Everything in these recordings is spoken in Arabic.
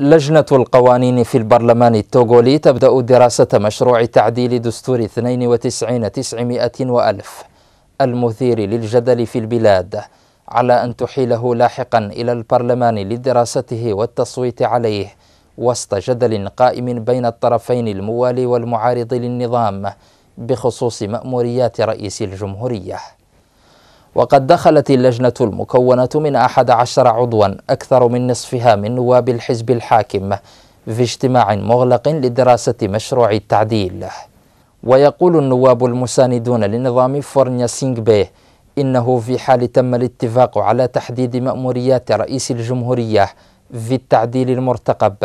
لجنة القوانين في البرلمان التوغولي تبدأ دراسة مشروع تعديل دستور 92 900 وألف المثير للجدل في البلاد على أن تحيله لاحقا إلى البرلمان لدراسته والتصويت عليه وسط جدل قائم بين الطرفين الموالي والمعارض للنظام بخصوص مأموريات رئيس الجمهورية وقد دخلت اللجنة المكونة من أحد عشر عضوا أكثر من نصفها من نواب الحزب الحاكم في اجتماع مغلق لدراسة مشروع التعديل ويقول النواب المساندون لنظام فورنيا سينغبي إنه في حال تم الاتفاق على تحديد مأموريات رئيس الجمهورية في التعديل المرتقب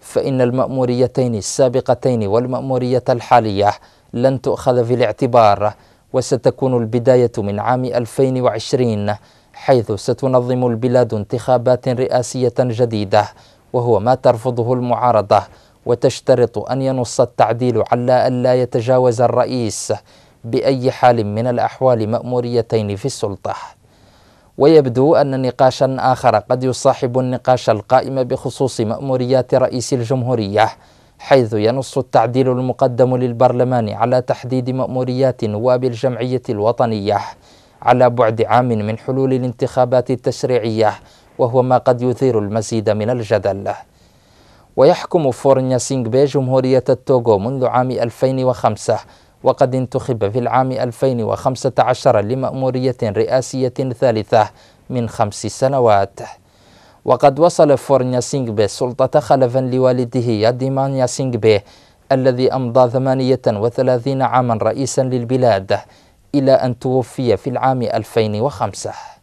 فإن المأموريتين السابقتين والمأمورية الحالية لن تؤخذ في الاعتبار وستكون البداية من عام 2020 حيث ستنظم البلاد انتخابات رئاسية جديدة وهو ما ترفضه المعارضة وتشترط أن ينص التعديل على أن لا يتجاوز الرئيس بأي حال من الأحوال مأموريتين في السلطة ويبدو أن نقاشا آخر قد يصاحب النقاش القائم بخصوص مأموريات رئيس الجمهورية حيث ينص التعديل المقدم للبرلمان على تحديد مأموريات نواب الجمعية الوطنية على بعد عام من حلول الانتخابات التشريعية وهو ما قد يثير المزيد من الجدل ويحكم فورنيا سينغبي جمهورية التوغو منذ عام 2005 وقد انتخب في العام 2015 لمأمورية رئاسية ثالثة من خمس سنوات وقد وصل فورنياسينغبي سلطة خلفا لوالده ياديمان ياسينغبي الذي أمضى 38 عاما رئيسا للبلاد إلى أن توفي في العام 2005